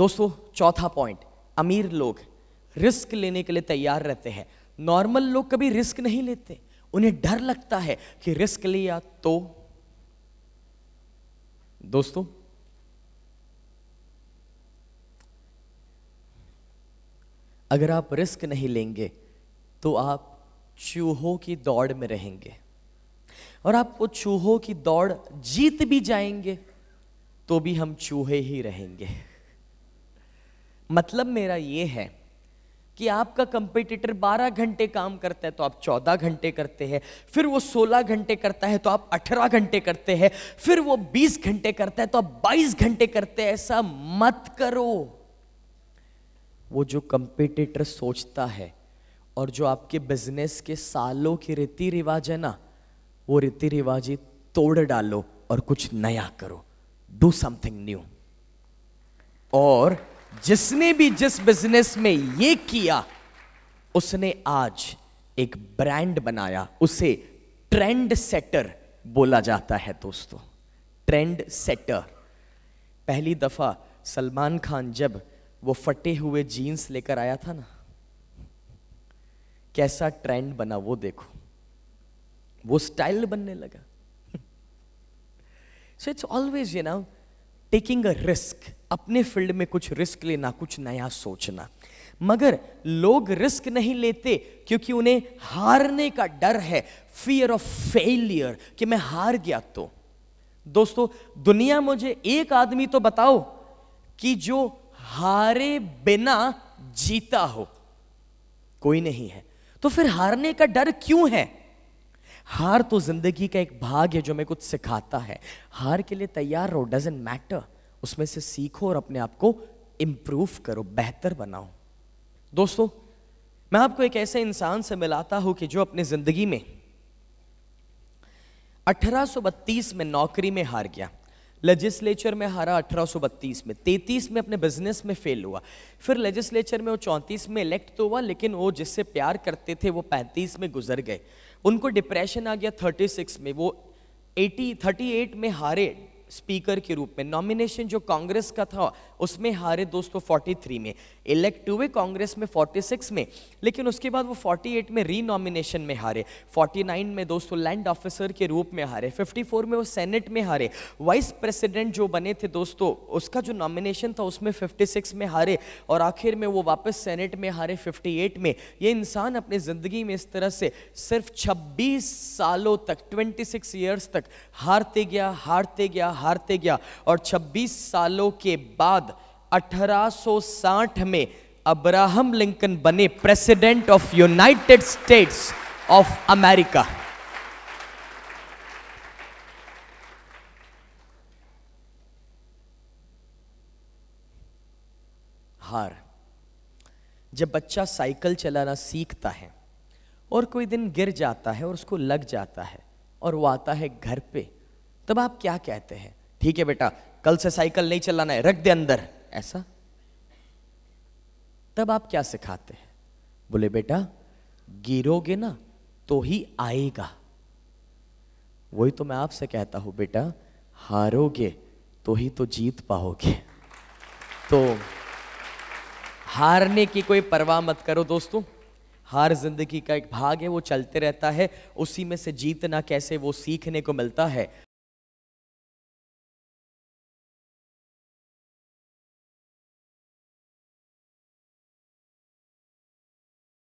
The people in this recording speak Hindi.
दोस्तों चौथा पॉइंट अमीर लोग रिस्क लेने के लिए तैयार रहते हैं नॉर्मल लोग कभी रिस्क नहीं लेते उन्हें डर लगता है कि रिस्क लिया तो दोस्तों अगर आप रिस्क नहीं लेंगे तो आप चूहों की दौड़ में रहेंगे और आप वो चूहों की दौड़ जीत भी जाएंगे तो भी हम चूहे ही रहेंगे मतलब मेरा ये है कि आपका कंपटीटर 12 घंटे काम करता है तो आप 14 घंटे करते हैं फिर वो 16 घंटे करता है तो आप 18 घंटे करते हैं फिर वो 20 घंटे करता है तो आप 22 घंटे करते हैं ऐसा मत करो वो जो कंपटीटर सोचता है और जो आपके बिजनेस के सालों की रीति रिवाज है ना वो रीति रिवाज तोड़ डालो और कुछ नया करो डू समथिंग न्यू और जिसने भी जिस बिजनेस में ये किया उसने आज एक ब्रांड बनाया उसे ट्रेंड सेटर बोला जाता है दोस्तों ट्रेंड सेटर पहली दफा सलमान खान जब वो फटे हुए जीन्स लेकर आया था ना कैसा ट्रेंड बना वो देखो वो स्टाइल बनने लगा so it's always you now taking a risk अपने फील्ड में कुछ रिस्क लेना कुछ नया सोचना मगर लोग रिस्क नहीं लेते क्योंकि उन्हें हारने का डर है फियर ऑफ फेलियर कि मैं हार गया तो दोस्तों दुनिया मुझे एक आदमी तो बताओ कि जो हारे बिना जीता हो कोई नहीं है तो फिर हारने का डर क्यों है हार तो जिंदगी का एक भाग है जो मैं कुछ सिखाता है हार के लिए तैयार रहो डजेंट मैटर उसमें से सीखो और अपने आप को इम्प्रूव करो बेहतर बनाओ दोस्तों मैं आपको एक ऐसे इंसान से मिलाता हूं कि जो अपनी जिंदगी में 1832 में नौकरी में हार गया लेजिस्लेचर में हारा 1832 में 33 में अपने बिजनेस में फेल हुआ फिर लेजिस्लेचर में वो 34 में इलेक्ट तो हुआ लेकिन वो जिससे प्यार करते थे वो 35 में गुजर गए उनको डिप्रेशन आ गया 36 में वो 80 38 में हारे स्पीकर के रूप में नॉमिनेशन जो कांग्रेस का था उसमें हारे दोस्तों 43 में इलेक्ट हुए कांग्रेस में 46 में लेकिन उसके बाद वो 48 में रीनॉमिनेशन में हारे 49 में दोस्तों लैंड ऑफिसर के रूप में हारे 54 में वो सेनेट में हारे वाइस प्रेसिडेंट जो बने थे दोस्तों उसका जो नॉमिनेशन था उसमें 56 में हारे और आखिर में वो वापस सेनेट में हारे 58 में ये इंसान अपने ज़िंदगी में इस तरह से सिर्फ छब्बीस सालों तक ट्वेंटी सिक्स ईयर्स तक हारते गया हारते गया हारते गया और 26 सालों के बाद 1860 में अब्राहम लिंकन बने president of United States of America हार जब बच्चा साइकिल चलाना सीखता है और कोई दिन गिर जाता है और उसको लग जाता है और वो आता है घर पे तब आप क्या कहते हैं ठीक है बेटा कल से साइकिल नहीं चलाना है रख दे अंदर ऐसा तब आप क्या सिखाते हैं बोले बेटा गिरोगे ना तो ही आएगा वही तो मैं आपसे कहता हूं बेटा हारोगे तो ही तो जीत पाओगे तो हारने की कोई परवाह मत करो दोस्तों हार जिंदगी का एक भाग है वो चलते रहता है उसी में से जीतना कैसे वो सीखने को मिलता है